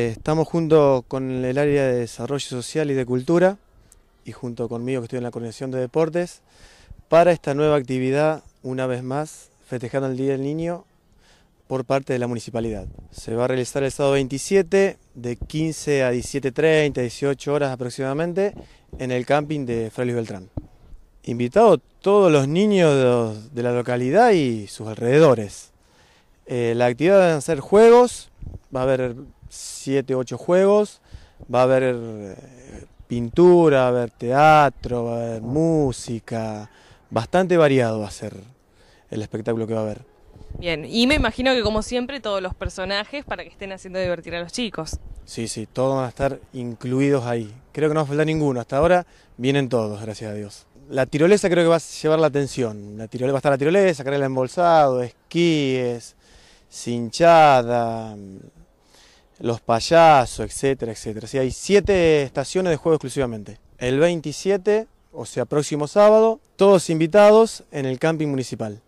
Estamos junto con el área de desarrollo social y de cultura y junto conmigo que estoy en la coordinación de deportes para esta nueva actividad, una vez más, festejando el Día del Niño por parte de la municipalidad. Se va a realizar el sábado 27 de 15 a 17.30, 18 horas aproximadamente en el camping de Fray Beltrán. Invitados todos los niños de la localidad y sus alrededores. Eh, la actividad van a ser juegos, va a haber 7, 8 juegos. Va a haber eh, pintura, va a haber teatro, va a haber música. Bastante variado va a ser el espectáculo que va a haber. Bien, y me imagino que como siempre todos los personajes para que estén haciendo divertir a los chicos. Sí, sí, todos van a estar incluidos ahí. Creo que no va a faltar ninguno. Hasta ahora vienen todos, gracias a Dios. La tirolesa creo que va a llevar la atención. La tirolesa, va a estar la tirolesa, el embolsado, esquíes, cinchada, los payasos, etcétera, etcétera. Si hay siete estaciones de juego exclusivamente. El 27, o sea, próximo sábado, todos invitados en el camping municipal.